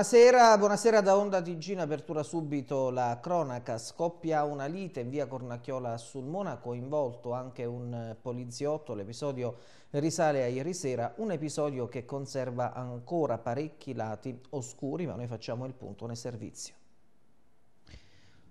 Buonasera, buonasera da Onda TG, in apertura subito la cronaca, scoppia una lite in via Cornacchiola sul Monaco, involto anche un eh, poliziotto, l'episodio risale a ieri sera, un episodio che conserva ancora parecchi lati oscuri, ma noi facciamo il punto nel servizio.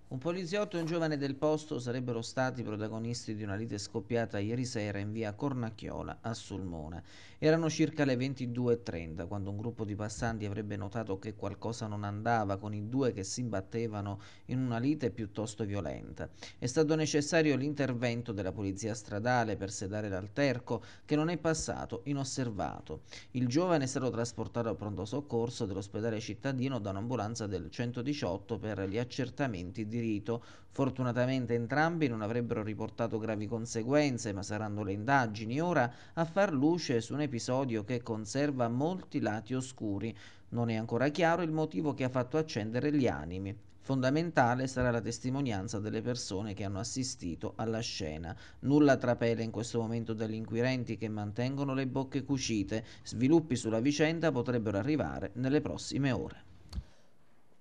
Un poliziotto e un giovane del posto sarebbero stati protagonisti di una lite scoppiata ieri sera in via Cornacchiola a Sulmona. Erano circa le 22.30 quando un gruppo di passanti avrebbe notato che qualcosa non andava con i due che si battevano in una lite piuttosto violenta. È stato necessario l'intervento della polizia stradale per sedare l'alterco che non è passato inosservato. Il giovane è stato trasportato a pronto soccorso dell'ospedale cittadino da un'ambulanza del 118 per gli accertamenti di ferito. Fortunatamente entrambi non avrebbero riportato gravi conseguenze, ma saranno le indagini ora a far luce su un episodio che conserva molti lati oscuri. Non è ancora chiaro il motivo che ha fatto accendere gli animi. Fondamentale sarà la testimonianza delle persone che hanno assistito alla scena. Nulla trapela in questo momento dagli inquirenti che mantengono le bocche cucite. Sviluppi sulla vicenda potrebbero arrivare nelle prossime ore.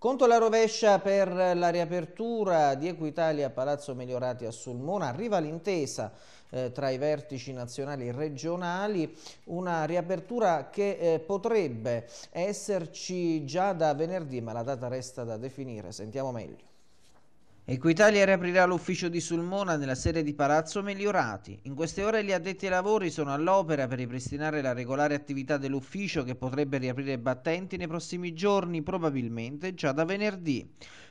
Conto la rovescia per la riapertura di Equitalia Palazzo Migliorati a Sulmona. Arriva l'intesa eh, tra i vertici nazionali e regionali, una riapertura che eh, potrebbe esserci già da venerdì, ma la data resta da definire. Sentiamo meglio. Equitalia riaprirà l'ufficio di Sulmona nella serie di Palazzo Migliorati. In queste ore gli addetti ai lavori sono all'opera per ripristinare la regolare attività dell'ufficio che potrebbe riaprire battenti nei prossimi giorni, probabilmente già da venerdì.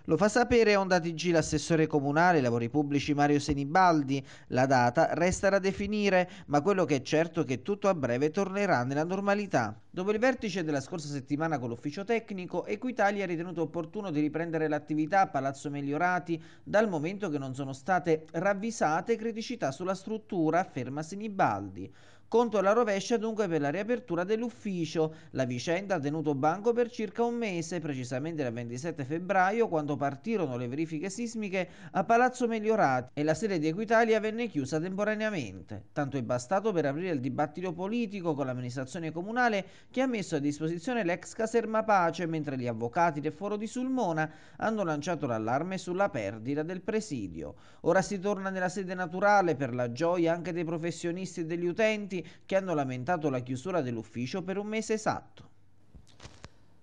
Lo fa sapere onda TG l'assessore comunale lavori pubblici Mario Senibaldi. La data resta da definire, ma quello che è certo è che tutto a breve tornerà nella normalità. Dopo il vertice della scorsa settimana con l'ufficio tecnico, Equitalia ha ritenuto opportuno di riprendere l'attività a Palazzo Migliorati dal momento che non sono state ravvisate criticità sulla struttura, afferma Senibaldi. Conto alla rovescia dunque per la riapertura dell'ufficio. La vicenda ha tenuto banco per circa un mese, precisamente il 27 febbraio, quando partirono le verifiche sismiche a Palazzo Migliorati e la sede di Equitalia venne chiusa temporaneamente. Tanto è bastato per aprire il dibattito politico con l'amministrazione comunale che ha messo a disposizione l'ex caserma Pace, mentre gli avvocati del foro di Sulmona hanno lanciato l'allarme sulla perdita del presidio. Ora si torna nella sede naturale per la gioia anche dei professionisti e degli utenti sindacati che hanno lamentato la chiusura dell'ufficio per un mese esatto.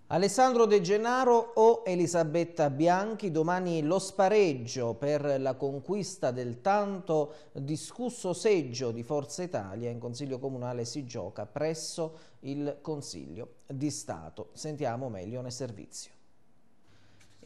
Alessandro De Genaro o Elisabetta Bianchi, domani lo spareggio per la conquista del tanto discusso seggio di Forza Italia in Consiglio Comunale si gioca presso il Consiglio di Stato. Sentiamo meglio nel servizio.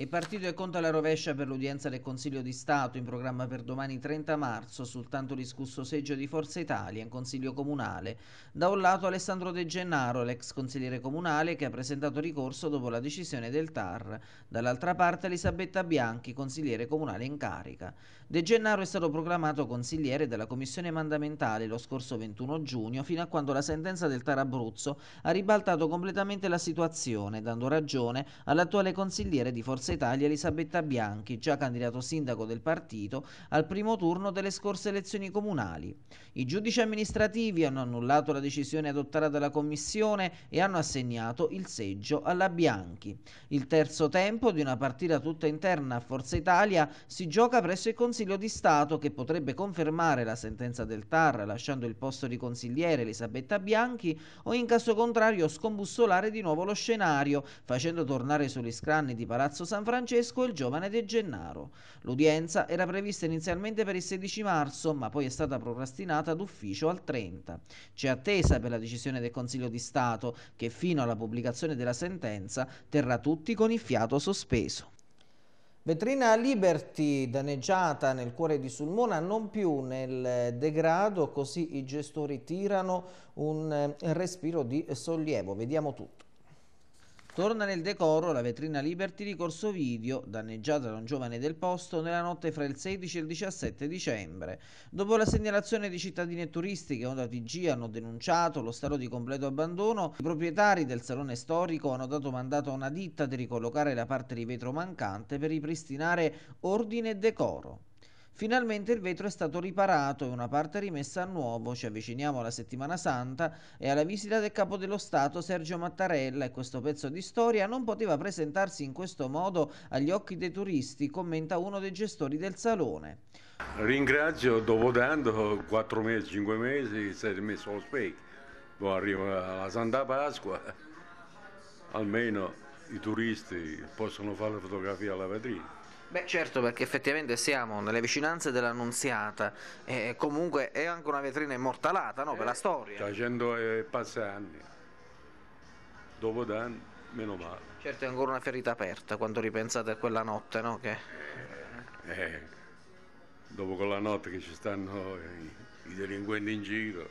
È partito e conto alla rovescia per l'udienza del Consiglio di Stato in programma per domani 30 marzo sul tanto discusso seggio di Forza Italia in Consiglio Comunale. Da un lato Alessandro De Gennaro, l'ex consigliere comunale che ha presentato ricorso dopo la decisione del TAR. Dall'altra parte Elisabetta Bianchi, consigliere comunale in carica. De Gennaro è stato proclamato consigliere della Commissione mandamentale lo scorso 21 giugno fino a quando la sentenza del TAR Abruzzo ha ribaltato completamente la situazione dando ragione all'attuale consigliere di Forza Forza Italia Elisabetta Bianchi, già candidato sindaco del partito al primo turno delle scorse elezioni comunali. I giudici amministrativi hanno annullato la decisione adottata dalla Commissione e hanno assegnato il seggio alla Bianchi. Il terzo tempo di una partita tutta interna a Forza Italia si gioca presso il Consiglio di Stato che potrebbe confermare la sentenza del TAR lasciando il posto di consigliere Elisabetta Bianchi o in caso contrario scombussolare di nuovo lo scenario facendo tornare sugli scranni di Palazzo San San Francesco il giovane De Gennaro. L'udienza era prevista inizialmente per il 16 marzo, ma poi è stata procrastinata d'ufficio al 30. C'è attesa per la decisione del Consiglio di Stato, che fino alla pubblicazione della sentenza terrà tutti con il fiato sospeso. Vetrina Liberty, danneggiata nel cuore di Sulmona, non più nel degrado, così i gestori tirano un eh, respiro di sollievo. Vediamo tutto. Torna nel decoro la vetrina Liberty di Corso Video, danneggiata da un giovane del posto nella notte fra il 16 e il 17 dicembre. Dopo la segnalazione di cittadini e turisti che Onda TG hanno denunciato lo stato di completo abbandono, i proprietari del salone storico hanno dato mandato a una ditta di ricollocare la parte di vetro mancante per ripristinare ordine e decoro. Finalmente il vetro è stato riparato e una parte rimessa a nuovo. Ci avviciniamo alla settimana santa e alla visita del capo dello Stato Sergio Mattarella e questo pezzo di storia non poteva presentarsi in questo modo agli occhi dei turisti, commenta uno dei gestori del salone. Ringrazio, dopo tanto, quattro mesi, cinque mesi, si è rimesso lo specchio. Poi arriva la Santa Pasqua, almeno i turisti possono fare la fotografia alla vetrina. Beh certo perché effettivamente siamo nelle vicinanze dell'Annunziata e comunque è anche una vetrina immortalata no, eh, per la eh, storia. Da cento e eh, passa anni, dopo da anni, meno male. Certo è ancora una ferita aperta quando ripensate a quella notte no? Che... eh, eh dopo quella notte che ci stanno i, i delinquenti in giro,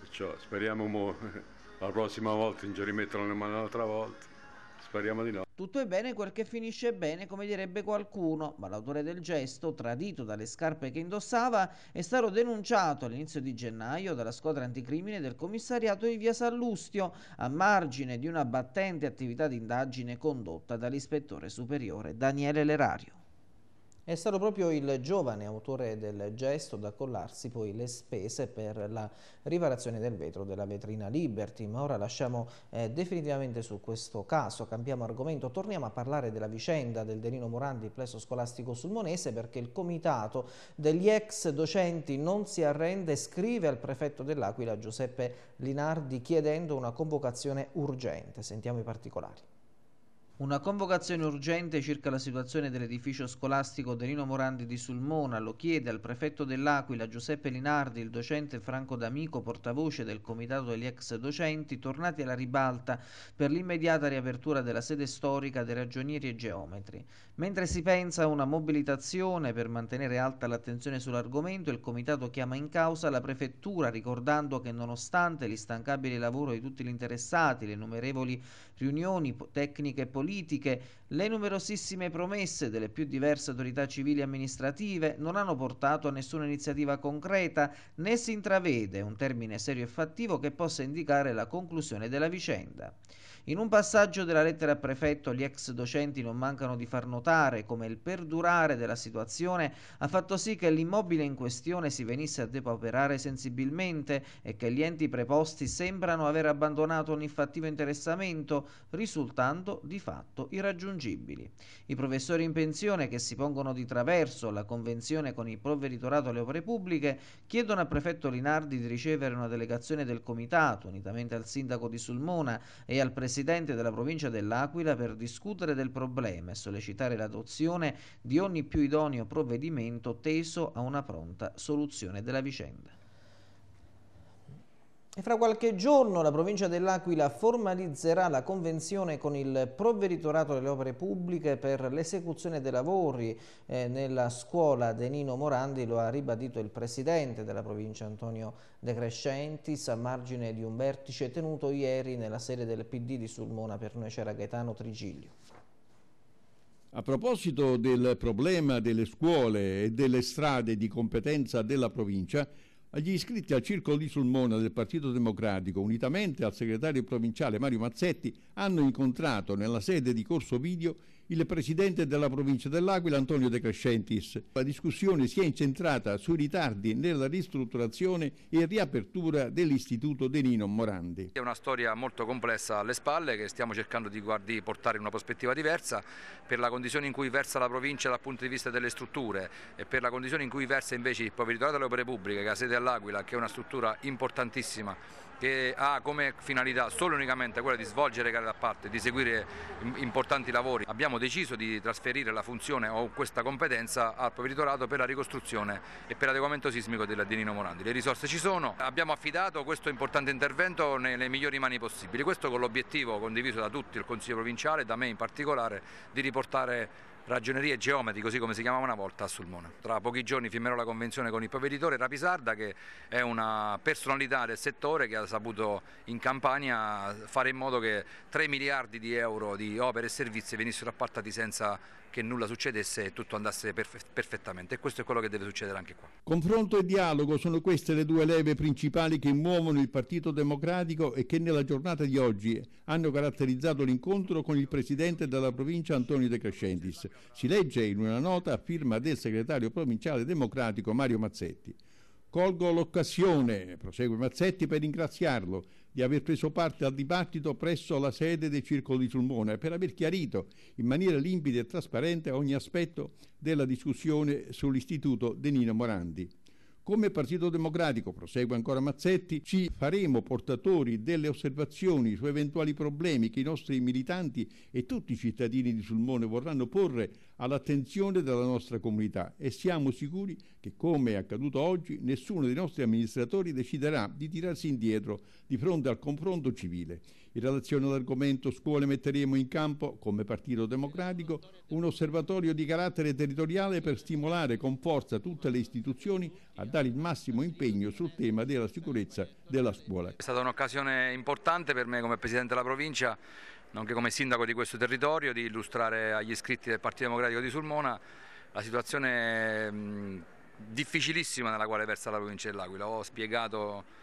perciò speriamo mo, la prossima volta non ci rimettono le mani un'altra volta, speriamo di no. Tutto è bene quel che finisce bene, come direbbe qualcuno, ma l'autore del gesto, tradito dalle scarpe che indossava, è stato denunciato all'inizio di gennaio dalla squadra anticrimine del commissariato di Via Sallustio, a margine di una battente attività di indagine condotta dall'ispettore superiore Daniele Lerario. È stato proprio il giovane autore del gesto ad accollarsi poi le spese per la riparazione del vetro della vetrina Liberty, ma ora lasciamo eh, definitivamente su questo caso, cambiamo argomento, torniamo a parlare della vicenda del Denino Morandi, plesso scolastico sulmonese, perché il comitato degli ex docenti non si arrende, scrive al prefetto dell'Aquila Giuseppe Linardi chiedendo una convocazione urgente. Sentiamo i particolari. Una convocazione urgente circa la situazione dell'edificio scolastico Oderino Morandi di Sulmona lo chiede al prefetto dell'Aquila Giuseppe Linardi, il docente Franco D'Amico, portavoce del comitato degli ex docenti, tornati alla ribalta per l'immediata riapertura della sede storica dei ragionieri e geometri. Mentre si pensa a una mobilitazione per mantenere alta l'attenzione sull'argomento, il comitato chiama in causa la prefettura ricordando che nonostante l'instancabile lavoro di tutti gli interessati, le innumerevoli riunioni tecniche e politiche, politiche, le numerosissime promesse delle più diverse autorità civili e amministrative non hanno portato a nessuna iniziativa concreta né si intravede un termine serio e fattivo che possa indicare la conclusione della vicenda. In un passaggio della lettera al prefetto gli ex docenti non mancano di far notare come il perdurare della situazione ha fatto sì che l'immobile in questione si venisse a depauperare sensibilmente e che gli enti preposti sembrano aver abbandonato ogni fattivo interessamento, risultando di fatto irraggiungibili. I professori in pensione che si pongono di traverso alla convenzione con il provveditorato alle opere pubbliche chiedono al prefetto Linardi di ricevere una delegazione del comitato, unitamente al sindaco di Sulmona e al presidente presidente della provincia dell'Aquila per discutere del problema e sollecitare l'adozione di ogni più idoneo provvedimento teso a una pronta soluzione della vicenda. E fra qualche giorno la provincia dell'Aquila formalizzerà la convenzione con il provveditorato delle opere pubbliche per l'esecuzione dei lavori eh, nella scuola Denino Morandi, lo ha ribadito il presidente della provincia Antonio De Crescentis a margine di un vertice tenuto ieri nella sede del PD di Sulmona, per noi c'era Gaetano Trigiglio. A proposito del problema delle scuole e delle strade di competenza della provincia, agli iscritti al circolo di Sulmona del Partito Democratico, unitamente al segretario provinciale Mario Mazzetti, hanno incontrato nella sede di Corso Video il presidente della provincia dell'Aquila Antonio De Crescentis. La discussione si è incentrata sui ritardi nella ristrutturazione e riapertura dell'istituto De Nino Morandi. È una storia molto complessa alle spalle che stiamo cercando di, di portare in una prospettiva diversa per la condizione in cui versa la provincia dal punto di vista delle strutture e per la condizione in cui versa invece il provveditorato delle opere pubbliche che ha sede all'Aquila che è una struttura importantissima che ha come finalità solo e unicamente quella di svolgere gare da parte, di seguire importanti lavori. Abbiamo deciso di trasferire la funzione o questa competenza al provveditorato per la ricostruzione e per l'adeguamento sismico della di Morandi. Le risorse ci sono, abbiamo affidato questo importante intervento nelle migliori mani possibili, questo con l'obiettivo condiviso da tutti il Consiglio provinciale, da me in particolare, di riportare ragionerie geometri, così come si chiamava una volta, a Sulmona. Tra pochi giorni firmerò la convenzione con il provveditore Rapisarda che è una personalità del settore che ha saputo in Campania fare in modo che 3 miliardi di euro di opere e servizi venissero appartati senza che nulla succedesse e tutto andasse perfettamente e questo è quello che deve succedere anche qua. Confronto e dialogo sono queste le due leve principali che muovono il Partito Democratico e che nella giornata di oggi hanno caratterizzato l'incontro con il Presidente della provincia Antonio De Crescentis. Si legge in una nota a firma del segretario provinciale democratico Mario Mazzetti. Colgo l'occasione, prosegue Mazzetti, per ringraziarlo di aver preso parte al dibattito presso la sede del Circolo di Sulmona per aver chiarito in maniera limpida e trasparente ogni aspetto della discussione sull'istituto De Nino Morandi. Come Partito Democratico, prosegue ancora Mazzetti, ci faremo portatori delle osservazioni su eventuali problemi che i nostri militanti e tutti i cittadini di Sulmone vorranno porre all'attenzione della nostra comunità e siamo sicuri che, come è accaduto oggi, nessuno dei nostri amministratori deciderà di tirarsi indietro di fronte al confronto civile. In relazione all'argomento scuole metteremo in campo, come Partito Democratico, un osservatorio di carattere territoriale per stimolare con forza tutte le istituzioni a dare il massimo impegno sul tema della sicurezza della scuola. È stata un'occasione importante per me come Presidente della provincia, nonché come sindaco di questo territorio, di illustrare agli iscritti del Partito Democratico di Sulmona la situazione difficilissima nella quale versa la provincia dell'Aquila. Ho spiegato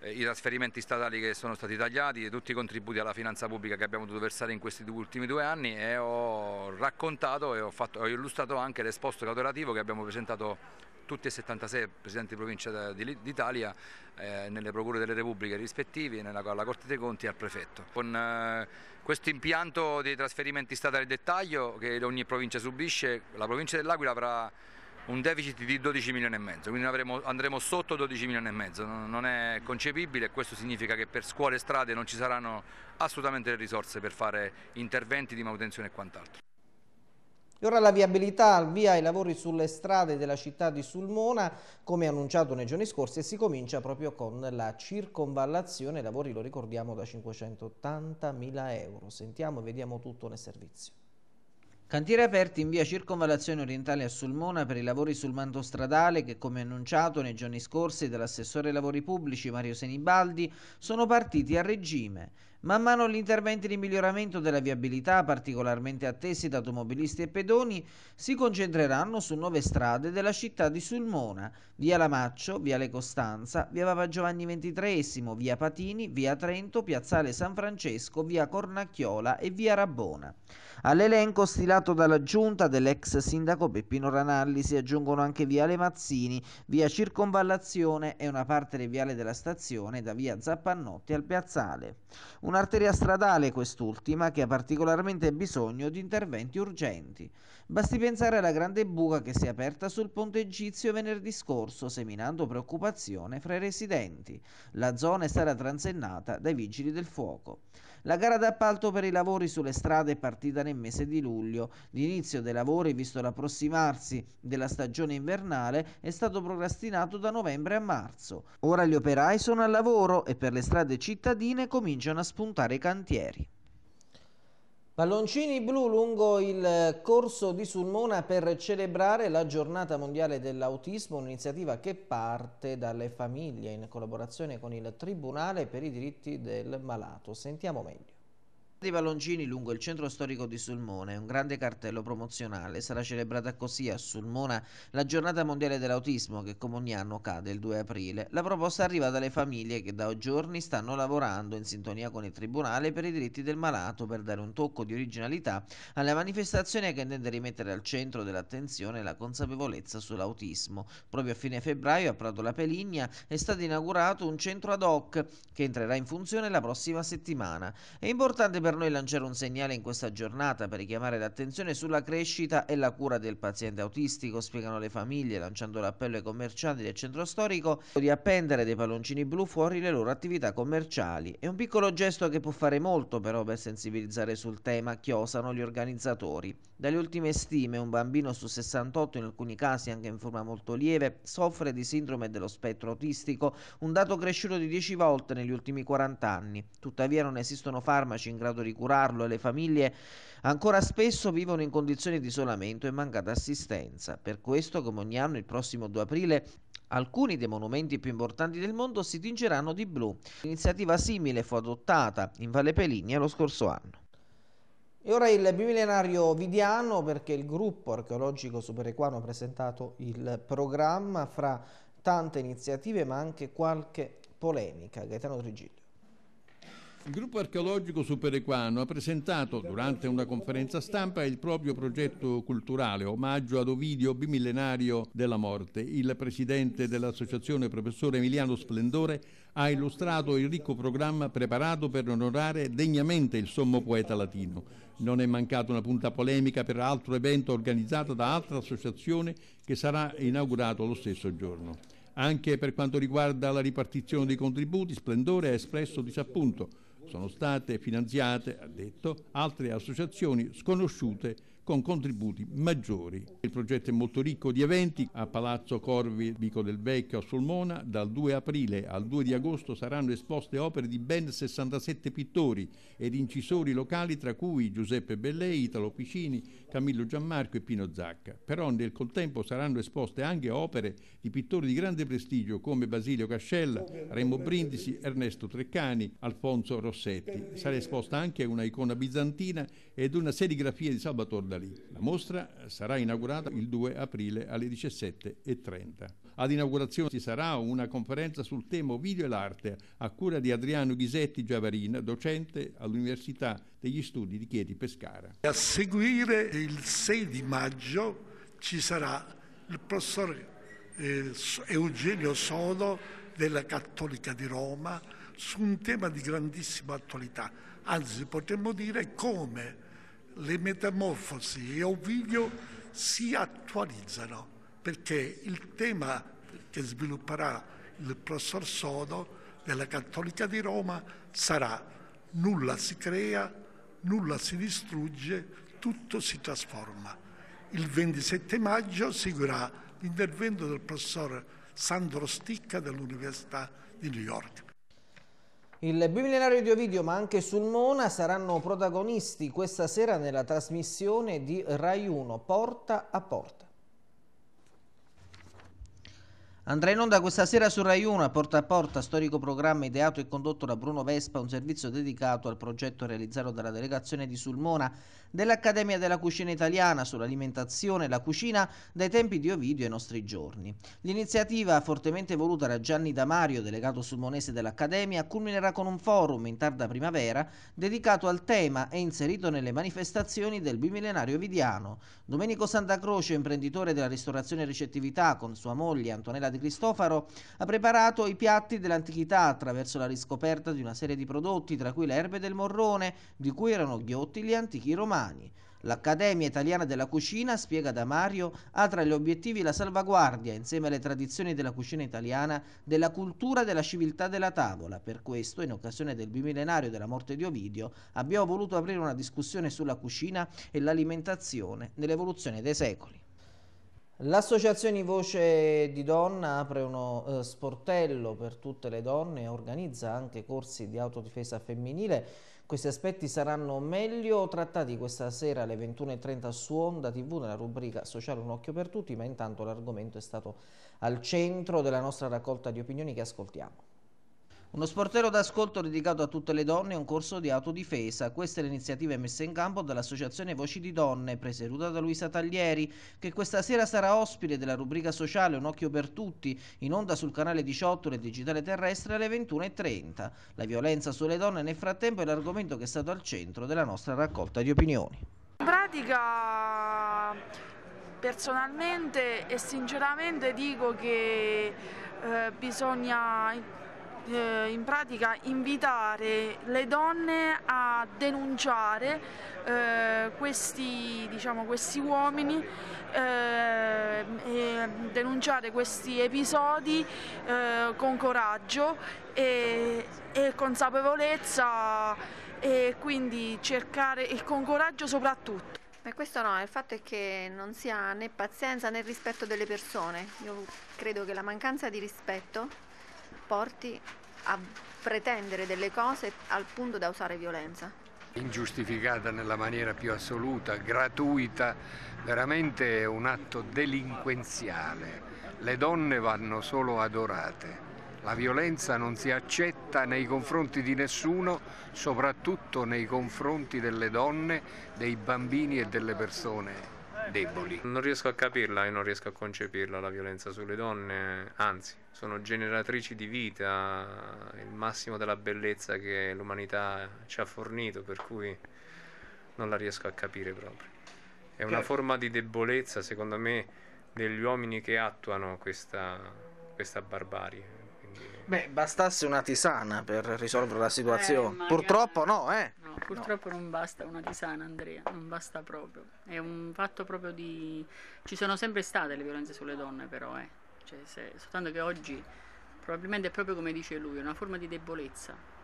eh, i trasferimenti statali che sono stati tagliati, e tutti i contributi alla finanza pubblica che abbiamo dovuto versare in questi due, ultimi due anni e ho raccontato e ho, fatto, ho illustrato anche l'esposto cautelativo che abbiamo presentato tutti e 76 presidenti di provincia d'Italia eh, nelle procure delle repubbliche rispettivi, nella, alla Corte dei Conti e al prefetto. Con eh, questo impianto dei trasferimenti statali al dettaglio che ogni provincia subisce, la provincia dell'Aquila avrà un deficit di 12 milioni e mezzo, quindi avremo, andremo sotto 12 milioni e mezzo, non è concepibile e questo significa che per scuole e strade non ci saranno assolutamente le risorse per fare interventi di manutenzione e quant'altro. E ora la viabilità al via i lavori sulle strade della città di Sulmona, come annunciato nei giorni scorsi, e si comincia proprio con la circonvallazione, lavori lo ricordiamo da 580 mila euro. Sentiamo e vediamo tutto nel servizio. Cantieri aperti in via Circonvallazione Orientale a Sulmona per i lavori sul manto stradale che, come annunciato nei giorni scorsi dall'assessore ai lavori pubblici Mario Senibaldi, sono partiti a regime. Man mano gli interventi di miglioramento della viabilità, particolarmente attesi da automobilisti e pedoni, si concentreranno su nuove strade della città di Sulmona, via Lamaccio, via Le Costanza, via Papa Giovanni XXIII, via Patini, via Trento, piazzale San Francesco, via Cornacchiola e via Rabbona. All'elenco stilato dalla giunta dell'ex sindaco Peppino Ranalli si aggiungono anche via Le Mazzini, via Circonvallazione e una parte del viale della stazione da via Zappannotti al piazzale. Un'arteria stradale quest'ultima che ha particolarmente bisogno di interventi urgenti. Basti pensare alla grande buca che si è aperta sul ponte Egizio venerdì scorso, seminando preoccupazione fra i residenti. La zona è stata transennata dai vigili del fuoco. La gara d'appalto per i lavori sulle strade è partita nel mese di luglio. L'inizio dei lavori, visto l'approssimarsi della stagione invernale, è stato procrastinato da novembre a marzo. Ora gli operai sono al lavoro e per le strade cittadine cominciano a spuntare i cantieri. Palloncini blu lungo il eh, corso di Sulmona per celebrare la giornata mondiale dell'autismo, un'iniziativa che parte dalle famiglie in collaborazione con il Tribunale per i diritti del malato. Sentiamo meglio dei palloncini lungo il centro storico di Sulmona un grande cartello promozionale. Sarà celebrata così a Sulmona la giornata mondiale dell'autismo che come ogni anno cade il 2 aprile. La proposta arriva dalle famiglie che da giorni stanno lavorando in sintonia con il Tribunale per i diritti del malato per dare un tocco di originalità alla manifestazione che intende rimettere al centro dell'attenzione la consapevolezza sull'autismo. Proprio a fine febbraio a Prato La Peligna è stato inaugurato un centro ad hoc che entrerà in funzione la prossima settimana. È importante per per noi lanciare un segnale in questa giornata per richiamare l'attenzione sulla crescita e la cura del paziente autistico, spiegano le famiglie, lanciando l'appello ai commercianti del centro storico di appendere dei palloncini blu fuori le loro attività commerciali. È un piccolo gesto che può fare molto però per sensibilizzare sul tema che osano gli organizzatori. Dalle ultime stime un bambino su 68, in alcuni casi anche in forma molto lieve, soffre di sindrome dello spettro autistico, un dato cresciuto di 10 volte negli ultimi 40 anni. Tuttavia non esistono farmaci in grado modo di curarlo e le famiglie ancora spesso vivono in condizioni di isolamento e mancata assistenza. Per questo, come ogni anno, il prossimo 2 aprile Alcuni dei monumenti più importanti del mondo si tingeranno di blu. Un'iniziativa simile fu adottata in Valle Peligna lo scorso anno. E ora il bimillenario vidiano perché il gruppo archeologico superequano ha presentato il programma fra tante iniziative ma anche qualche polemica. Gaetano Trigilio. Il gruppo archeologico Superequano ha presentato durante una conferenza stampa il proprio progetto culturale, omaggio ad Ovidio bimillenario della morte. Il presidente dell'associazione, professore Emiliano Splendore, ha illustrato il ricco programma preparato per onorare degnamente il sommo poeta latino. Non è mancata una punta polemica per altro evento organizzato da altra associazione che sarà inaugurato lo stesso giorno. Anche per quanto riguarda la ripartizione dei contributi, Splendore ha espresso disappunto sono state finanziate, ha detto, altre associazioni sconosciute con contributi maggiori. Il progetto è molto ricco di eventi a Palazzo Corvi, Vico del Vecchio, a Sulmona. Dal 2 aprile al 2 di agosto saranno esposte opere di ben 67 pittori ed incisori locali tra cui Giuseppe Bellei, Italo Picini, Camillo Gianmarco e Pino Zacca. Però nel contempo saranno esposte anche opere di pittori di grande prestigio come Basilio Cascella, Remo Brindisi, Ernesto Treccani, Alfonso Rossetti. Sarà esposta anche una icona bizantina ed una serigrafia di Salvatore Dalì. Italy. La mostra sarà inaugurata il 2 aprile alle 17.30. Ad inaugurazione ci sarà una conferenza sul tema video e l'arte a cura di Adriano Ghisetti Giavarin, docente all'Università degli Studi di Chieti Pescara. A seguire il 6 di maggio ci sarà il professor eh, Eugenio Sono della Cattolica di Roma su un tema di grandissima attualità, anzi potremmo dire come le metamorfosi e Ovidio si attualizzano perché il tema che svilupperà il professor Sodo della Cattolica di Roma sarà nulla si crea, nulla si distrugge, tutto si trasforma. Il 27 maggio seguirà l'intervento del professor Sandro Sticca dell'Università di New York. Il bimillenario di Ovidio ma anche Sulmona saranno protagonisti questa sera nella trasmissione di Rai 1 Porta a Porta. Andrà in onda questa sera su Rai 1 a Porta a Porta, storico programma ideato e condotto da Bruno Vespa, un servizio dedicato al progetto realizzato dalla delegazione di Sulmona dell'Accademia della Cucina Italiana sull'alimentazione e la cucina dai tempi di Ovidio ai nostri giorni. L'iniziativa, fortemente voluta da Gianni Damario, delegato sulmonese dell'Accademia, culminerà con un forum in tarda primavera dedicato al tema e inserito nelle manifestazioni del bimillenario ovidiano. Domenico Santa Croce, imprenditore della ristorazione e ricettività, con sua moglie Antonella Di De Cristofaro ha preparato i piatti dell'antichità attraverso la riscoperta di una serie di prodotti, tra cui le erbe del morrone, di cui erano ghiotti gli antichi romani. L'Accademia Italiana della Cucina, spiega da Mario, ha tra gli obiettivi la salvaguardia, insieme alle tradizioni della cucina italiana, della cultura e della civiltà della tavola. Per questo, in occasione del bimillenario della morte di Ovidio, abbiamo voluto aprire una discussione sulla cucina e l'alimentazione nell'evoluzione dei secoli. L'associazione Voce di Donna apre uno eh, sportello per tutte le donne e organizza anche corsi di autodifesa femminile. Questi aspetti saranno meglio trattati questa sera alle 21.30 su Onda TV nella rubrica Sociale un occhio per tutti, ma intanto l'argomento è stato al centro della nostra raccolta di opinioni che ascoltiamo. Uno sportello d'ascolto dedicato a tutte le donne e un corso di autodifesa. Queste le iniziative messe in campo dall'associazione Voci di Donne, presieduta da Luisa Taglieri, che questa sera sarà ospite della rubrica sociale Un occhio per tutti, in onda sul canale 18 del Digitale Terrestre alle 21.30. La violenza sulle donne nel frattempo è l'argomento che è stato al centro della nostra raccolta di opinioni. In pratica personalmente e sinceramente dico che eh, bisogna eh, in pratica invitare le donne a denunciare eh, questi, diciamo, questi, uomini, eh, denunciare questi episodi eh, con coraggio e, e consapevolezza e quindi cercare e con coraggio soprattutto. Ma questo no, il fatto è che non si ha né pazienza né rispetto delle persone. Io credo che la mancanza di rispetto porti a pretendere delle cose al punto da usare violenza. Ingiustificata nella maniera più assoluta, gratuita, veramente è un atto delinquenziale. Le donne vanno solo adorate. La violenza non si accetta nei confronti di nessuno, soprattutto nei confronti delle donne, dei bambini e delle persone deboli. Non riesco a capirla e non riesco a concepirla la violenza sulle donne, anzi, sono generatrici di vita, il massimo della bellezza che l'umanità ci ha fornito, per cui non la riesco a capire proprio. È una forma di debolezza, secondo me, degli uomini che attuano questa, questa barbarie. Beh, bastasse una tisana per risolvere la eh, situazione. Eh, Purtroppo no, eh no, purtroppo no. non basta una tisana, Andrea, non basta proprio. È un fatto proprio di... Ci sono sempre state le violenze sulle donne però, eh. Cioè, se... soltanto che oggi probabilmente è proprio come dice lui, è una forma di debolezza.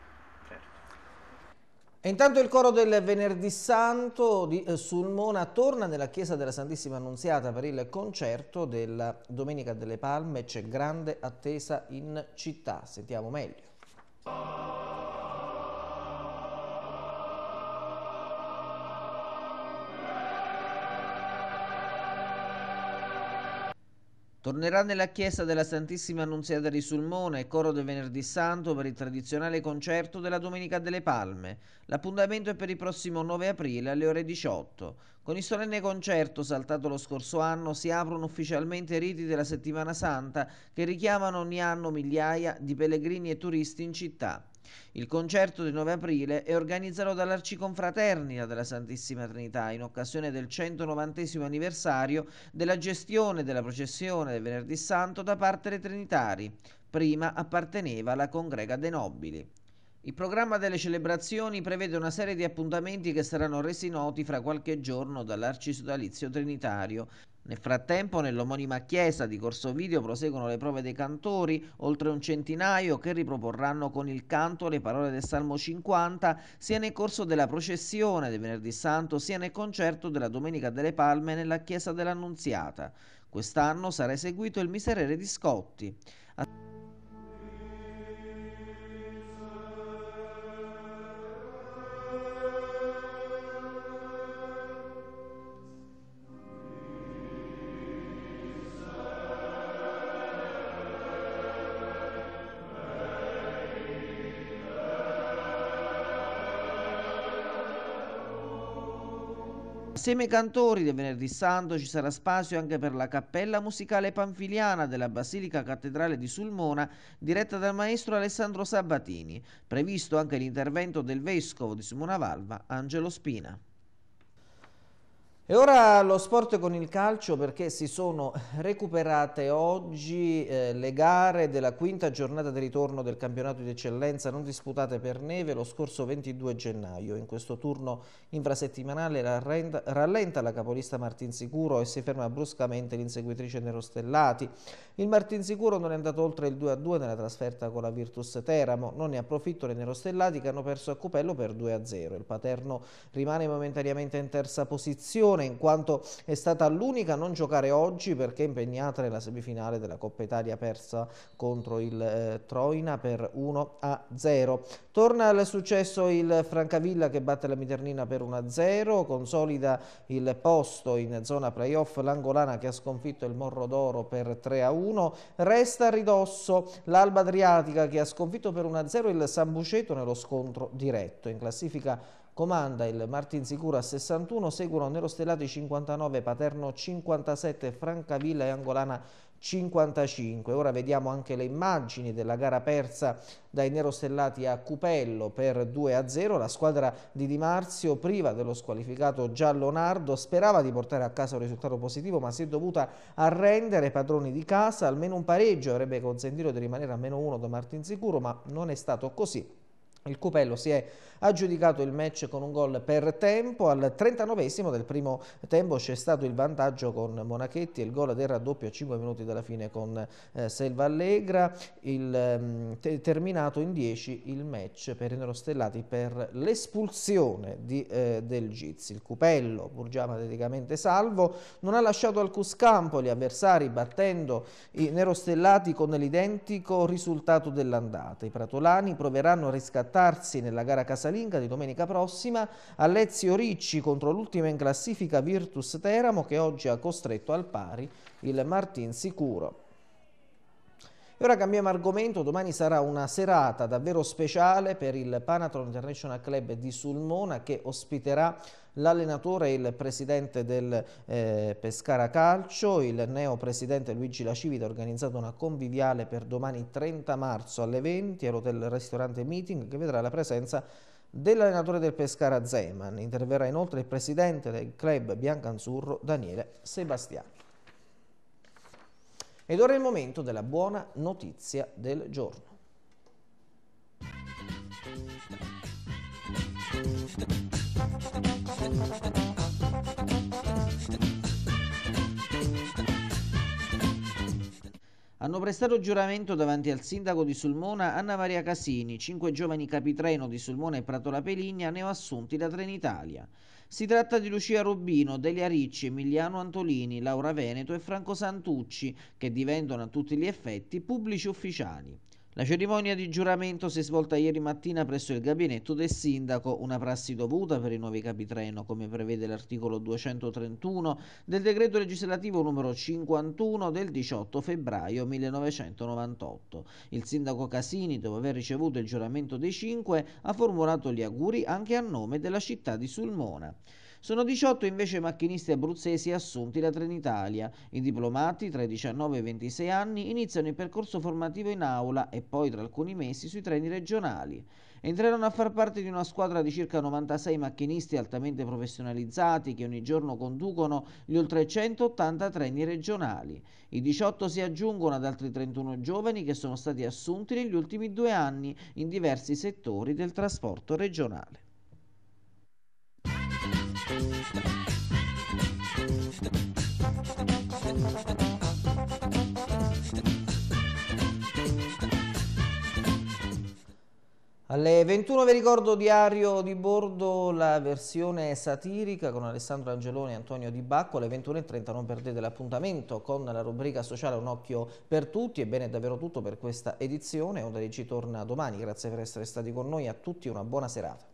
E intanto il coro del Venerdì Santo di eh, Sulmona torna nella chiesa della Santissima Annunziata per il concerto della Domenica delle Palme. C'è grande attesa in città. Sentiamo meglio. Tornerà nella chiesa della Santissima Annunziata di Sulmona e coro del Venerdì Santo per il tradizionale concerto della Domenica delle Palme. L'appuntamento è per il prossimo 9 aprile alle ore 18. Con il solenne concerto saltato lo scorso anno si aprono ufficialmente i riti della Settimana Santa che richiamano ogni anno migliaia di pellegrini e turisti in città. Il concerto del 9 aprile è organizzato dall'Arciconfraternita della Santissima Trinità in occasione del 190 anniversario della gestione della processione del Venerdì Santo da parte dei Trinitari. Prima apparteneva alla Congrega dei Nobili. Il programma delle celebrazioni prevede una serie di appuntamenti che saranno resi noti fra qualche giorno dall'Arcisodalizio Trinitario, nel frattempo, nell'omonima chiesa di Corsovidio proseguono le prove dei cantori, oltre un centinaio che riproporranno con il canto le parole del Salmo 50 sia nel corso della processione del Venerdì Santo sia nel concerto della Domenica delle Palme nella chiesa dell'Annunziata. Quest'anno sarà eseguito il Miserere di Scotti. Assieme ai cantori del Venerdì Santo ci sarà spazio anche per la cappella musicale panfiliana della Basilica Cattedrale di Sulmona, diretta dal maestro Alessandro Sabatini. Previsto anche l'intervento del vescovo di Sulmona Valva, Angelo Spina. E ora lo sport con il calcio perché si sono recuperate oggi eh, le gare della quinta giornata di ritorno del campionato di eccellenza non disputate per neve lo scorso 22 gennaio. In questo turno infrasettimanale rallenta, la capolista Martinsicuro e si ferma bruscamente l'inseguitrice Nerostellati. Il Martinsicuro non è andato oltre il 2-2 nella trasferta con la Virtus Teramo, non ne approfitto le Nerostellati che hanno perso a Cupello per 2-0. Il Paterno rimane momentaneamente in terza posizione Frosinone in quanto è stata l'unica a non giocare oggi perché è impegnata nella semifinale della Coppa Italia persa contro il eh, Troina per 1 a 0. Torna al successo il Francavilla che batte la Miternina per 1 a 0, consolida il posto in zona playoff l'Angolana che ha sconfitto il Morro d'Oro per 3 a 1, resta a ridosso l'Alba Adriatica che ha sconfitto per 1 a 0 il Sambuceto nello scontro diretto. In classifica Comanda il Martin Sicura a 61, seguono Nero Stellati 59, Paterno 57, Francavilla e Angolana 55. Ora vediamo anche le immagini della gara persa dai nerostellati a Cupello per 2-0. La squadra di Di Marzio, priva dello squalificato Giallo Nardo, sperava di portare a casa un risultato positivo, ma si è dovuta arrendere padroni di casa. Almeno un pareggio avrebbe consentito di rimanere a meno uno da Martin Sicuro, ma non è stato così. Il Cupello si è aggiudicato il match con un gol per tempo. Al 39 del primo tempo c'è stato il vantaggio con Monachetti e il gol del raddoppio a 5 minuti dalla fine con eh, Selva Allegra. Il, eh, terminato in 10 il match per i nerostellati per l'espulsione eh, del Gizzi. Il Cupello, pur già matematicamente salvo, non ha lasciato alcun scampo gli avversari battendo i nerostellati con l'identico risultato dell'andata. I pratolani proveranno a riscattare Tarsi nella gara casalinga di domenica prossima, a Ricci contro l'ultima in classifica Virtus Teramo che oggi ha costretto al pari il Martin Sicuro. E ora cambiamo argomento, domani sarà una serata davvero speciale per il Panatron International Club di Sulmona che ospiterà l'allenatore e il presidente del eh, Pescara Calcio, il neo presidente Luigi Lacivita ha organizzato una conviviale per domani 30 marzo alle 20 all'hotel ristorante meeting che vedrà la presenza dell'allenatore del Pescara Zeman. Interverrà inoltre il presidente del club biancanzurro Daniele Sebastiano. Ed ora è il momento della buona notizia del giorno. Thank you. Hanno prestato giuramento davanti al sindaco di Sulmona Anna Maria Casini, cinque giovani capitreno di Sulmona e Pratola Peligna neoassunti da Trenitalia. Si tratta di Lucia Robbino, Delia Ricci, Emiliano Antolini, Laura Veneto e Franco Santucci, che diventano a tutti gli effetti pubblici ufficiali. La cerimonia di giuramento si è svolta ieri mattina presso il gabinetto del sindaco, una prassi dovuta per i nuovi capitreno, come prevede l'articolo 231 del decreto legislativo numero 51 del 18 febbraio 1998. Il sindaco Casini, dopo aver ricevuto il giuramento dei cinque, ha formulato gli auguri anche a nome della città di Sulmona. Sono 18 invece macchinisti abruzzesi assunti da Trenitalia. I diplomati tra i 19 e i 26 anni iniziano il percorso formativo in aula e poi tra alcuni mesi sui treni regionali. Entreranno a far parte di una squadra di circa 96 macchinisti altamente professionalizzati che ogni giorno conducono gli oltre 180 treni regionali. I 18 si aggiungono ad altri 31 giovani che sono stati assunti negli ultimi due anni in diversi settori del trasporto regionale. Alle 21 vi ricordo Diario di Bordo, la versione satirica con Alessandro Angeloni e Antonio Di Bacco. Alle 21.30 non perdete l'appuntamento con la rubrica sociale Un occhio per tutti. Ebbene è davvero tutto per questa edizione. Onda ci torna domani. Grazie per essere stati con noi. A tutti una buona serata.